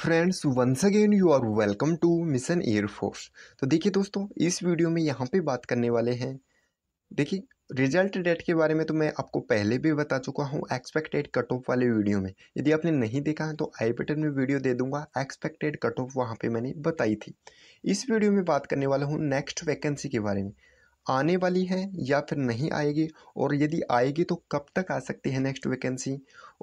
friends once again you are welcome to mission air force तो देखिए दोस्तों इस वीडियो में यहाँ पे बात करने वाले हैं देखिए रिजल्ट डेट के बारे में तो मैं आपको पहले भी बता चुका हूँ एक्सपेक्टेड कट ऑफ वाले वीडियो में यदि आपने नहीं देखा है तो आई बटन में वीडियो दे दूंगा एक्सपेक्टेड कट ऑफ वहाँ पर मैंने बताई थी इस वीडियो में बात करने वाला हूँ नेक्स्ट वैकेंसी के बारे में आने वाली है या फिर नहीं आएगी और यदि आएगी तो कब तक आ सकती है नेक्स्ट वैकेंसी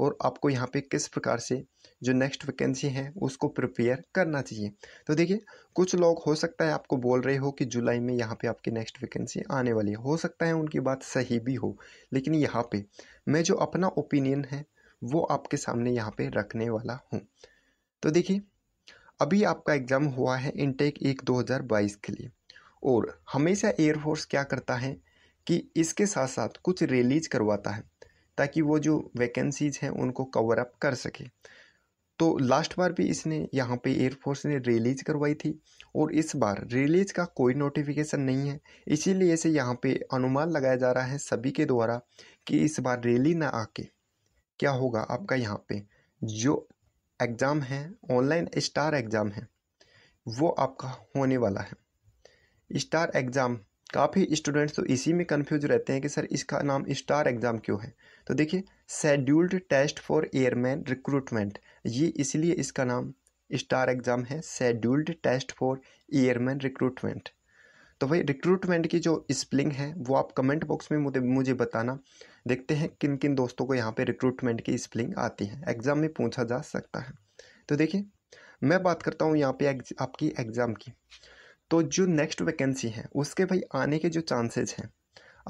और आपको यहाँ पे किस प्रकार से जो नेक्स्ट वैकेंसी है उसको प्रिपेयर करना चाहिए तो देखिए कुछ लोग हो सकता है आपको बोल रहे हो कि जुलाई में यहाँ पे आपकी नेक्स्ट वैकेंसी आने वाली है हो सकता है उनकी बात सही भी हो लेकिन यहाँ पर मैं जो अपना ओपिनियन है वो आपके सामने यहाँ पर रखने वाला हूँ तो देखिए अभी आपका एग्ज़ाम हुआ है इनटेक एक दो के लिए और हमेशा एयरफोर्स क्या करता है कि इसके साथ साथ कुछ रिलीज करवाता है ताकि वो जो वैकेंसीज़ हैं उनको कवर अप कर सके तो लास्ट बार भी इसने यहाँ पे एयरफोर्स ने रिलीज करवाई थी और इस बार रिलीज का कोई नोटिफिकेशन नहीं है इसीलिए से यहाँ पे अनुमान लगाया जा रहा है सभी के द्वारा कि इस बार रैली ना आके क्या होगा आपका यहाँ पे जो एग्ज़ाम है ऑनलाइन स्टार एग्ज़ाम है वो आपका होने वाला है स्टार एग्ज़ाम काफ़ी स्टूडेंट्स तो इसी में कंफ्यूज रहते हैं कि सर इसका नाम स्टार एग्ज़ाम क्यों है तो देखिए scheduled test for airman recruitment ये इसलिए इसका नाम स्टार एग्ज़ाम है scheduled test for airman recruitment तो भाई रिक्रूटमेंट की जो स्पेलिंग है वो आप कमेंट बॉक्स में मुझे मुझे बताना देखते हैं किन किन दोस्तों को यहाँ पे रिक्रूटमेंट की स्पेलिंग आती है एग्ज़ाम में पूछा जा सकता है तो देखिए मैं बात करता हूँ यहाँ पे आपकी एग्ज़ाम की तो जो नेक्स्ट वैकेंसी है उसके भाई आने के जो चांसेस हैं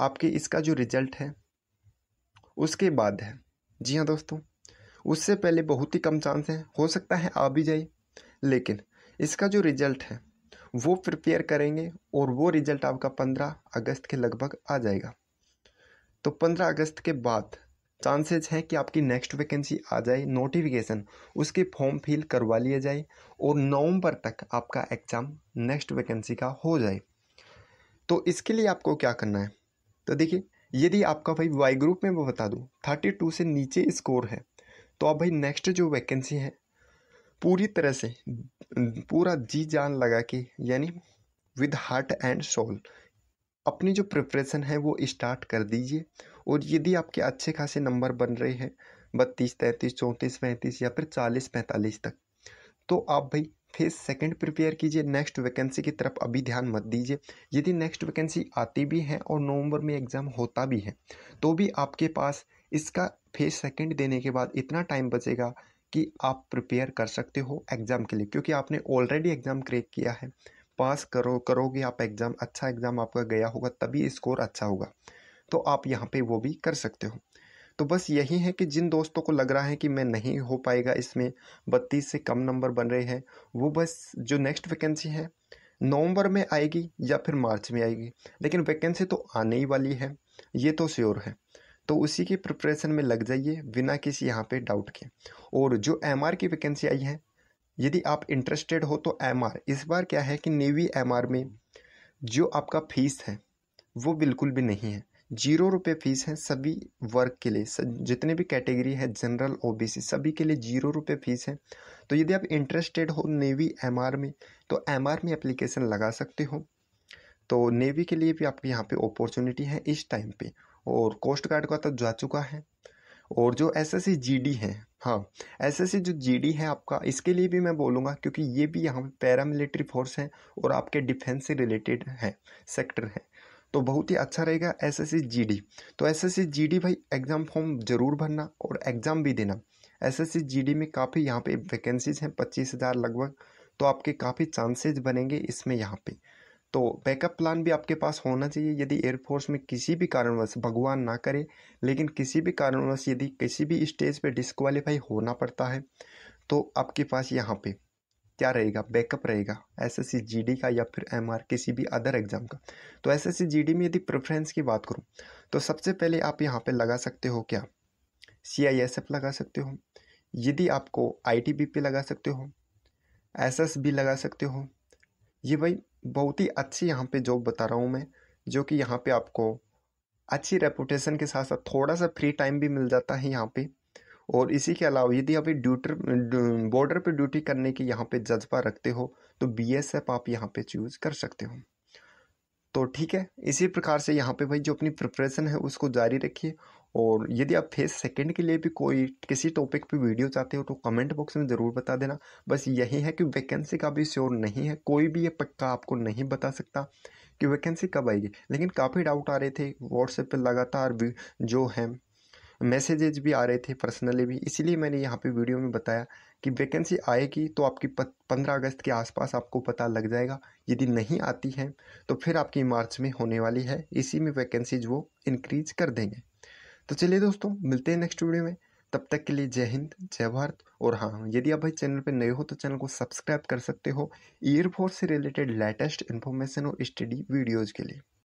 आपके इसका जो रिजल्ट है उसके बाद है जी हाँ दोस्तों उससे पहले बहुत ही कम चांस हैं हो सकता है आ भी जाए लेकिन इसका जो रिजल्ट है वो प्रिपेयर करेंगे और वो रिजल्ट आपका पंद्रह अगस्त के लगभग आ जाएगा तो पंद्रह अगस्त के बाद चांसेस हैं कि आपकी नेक्स्ट वैकेंसी आ जाए नोटिफिकेशन उसके फॉर्म फिल करवा लिए जाए और नवंबर तक आपका एग्ज़ाम नेक्स्ट वैकेंसी का हो जाए तो इसके लिए आपको क्या करना है तो देखिए यदि आपका भाई वाई ग्रुप में मैं बता दूँ थर्टी टू से नीचे स्कोर है तो आप भाई नेक्स्ट जो वैकेंसी है पूरी तरह से पूरा जी जान लगा के यानी विद हार्ट एंड सोल अपनी जो प्रिपरेशन है वो इस्टार्ट कर दीजिए और यदि आपके अच्छे खासे नंबर बन रहे हैं बत्तीस तैंतीस चौंतीस पैंतीस या फिर चालीस पैंतालीस तक तो आप भाई फेज सेकंड प्रिपेयर कीजिए नेक्स्ट वैकेंसी की तरफ अभी ध्यान मत दीजिए यदि नेक्स्ट वैकेंसी आती भी है और नवंबर में एग्ज़ाम होता भी है तो भी आपके पास इसका फेज सेकंड देने के बाद इतना टाइम बचेगा कि आप प्रिपेयर कर सकते हो एग्ज़ाम के लिए क्योंकि आपने ऑलरेडी एग्ज़ाम क्रैक किया है पास करो करोगे आप एग्ज़ाम अच्छा एग्ज़ाम आपका गया होगा तभी स्कोर अच्छा होगा तो आप यहाँ पे वो भी कर सकते हो तो बस यही है कि जिन दोस्तों को लग रहा है कि मैं नहीं हो पाएगा इसमें बत्तीस से कम नंबर बन रहे हैं वो बस जो नेक्स्ट वैकेंसी है नवंबर में आएगी या फिर मार्च में आएगी लेकिन वैकेंसी तो आने ही वाली है ये तो श्योर है तो उसी की प्रिपरेशन में लग जाइए बिना किसी यहाँ पे डाउट के और जो एम की वैकेंसी आई है यदि आप इंटरेस्टेड हो तो एम इस बार क्या है कि नेवी एम में जो आपका फीस है वो बिल्कुल भी नहीं है जीरो रुपये फीस है सभी वर्क के लिए जितने भी कैटेगरी है जनरल ओबीसी सभी के लिए जीरो रुपये फीस है तो यदि आप इंटरेस्टेड हो नेवी एमआर में तो एमआर में एप्लीकेशन लगा सकते हो तो नेवी के लिए भी आपके यहाँ पे अपॉर्चुनिटी है इस टाइम पे और कोस्ट गार्ड का तो जा चुका है और जो एस एस है हाँ एस एस जो जी है आपका इसके लिए भी मैं बोलूँगा क्योंकि ये भी यहाँ पे पैरामिलिट्री फोर्स हैं और आपके डिफेंस से रिलेटेड हैं सेक्टर हैं तो बहुत ही अच्छा रहेगा एस एस तो एस एस भाई एग्ज़ाम फॉर्म ज़रूर भरना और एग्ज़ाम भी देना एस एस में काफ़ी यहाँ पे वैकेंसीज हैं पच्चीस हज़ार लगभग तो आपके काफ़ी चांसेज बनेंगे इसमें यहाँ पर तो बैकअप प्लान भी आपके पास होना चाहिए यदि एयरफोर्स में किसी भी कारणवश भगवान ना करे लेकिन किसी भी कारणवश यदि किसी भी स्टेज पे डिसक्वालीफाई होना पड़ता है तो आपके पास यहाँ पे क्या रहेगा बैकअप रहेगा जी डी का या फिर आर किसी भी अदर एग्ज़ाम का तो जी डी में यदि प्रेफरेंस की बात करूँ तो सबसे पहले आप यहाँ पर लगा सकते हो क्या एफ लगा सकते हो यदि आपको आई पी लगा सकते हो एस बी लगा सकते हो ये भाई बहुत ही अच्छी यहाँ पे जॉब बता रहा हूँ मैं जो कि यहाँ पे आपको अच्छी रेपुटेशन के साथ साथ थोड़ा सा फ्री टाइम भी मिल जाता है यहाँ पे और इसी के अलावा यदि आप ड्यूटर बॉर्डर पे ड्यूटी करने की यहाँ पे जज्बा रखते हो तो बीएसएफ आप यहाँ पे चूज़ कर सकते हो तो ठीक है इसी प्रकार से यहाँ पे भाई जो अपनी प्रिपरेशन है उसको जारी रखिए और यदि आप फेस सेकंड के लिए भी कोई किसी टॉपिक पे वीडियो चाहते हो तो कमेंट बॉक्स में ज़रूर बता देना बस यही है कि वैकेंसी का भी श्योर नहीं है कोई भी ये पक्का आपको नहीं बता सकता कि वैकेंसी कब आएगी लेकिन काफ़ी डाउट आ रहे थे व्हाट्सएप पे लगातार भी जो है मैसेजेज भी आ रहे थे पर्सनली भी इसीलिए मैंने यहाँ पे वीडियो में बताया कि वैकेंसी आएगी तो आपकी पंद्रह अगस्त के आसपास आपको पता लग जाएगा यदि नहीं आती है तो फिर आपकी मार्च में होने वाली है इसी में वैकेंसीज वो इनक्रीज कर देंगे तो चलिए दोस्तों मिलते हैं नेक्स्ट वीडियो में तब तक के लिए जय हिंद जय भारत और हाँ यदि आप भाई चैनल पर नए हो तो चैनल को सब्सक्राइब कर सकते हो एयरफोर्स से रिलेटेड लेटेस्ट इन्फॉर्मेशन और स्टडी वीडियोज़ के लिए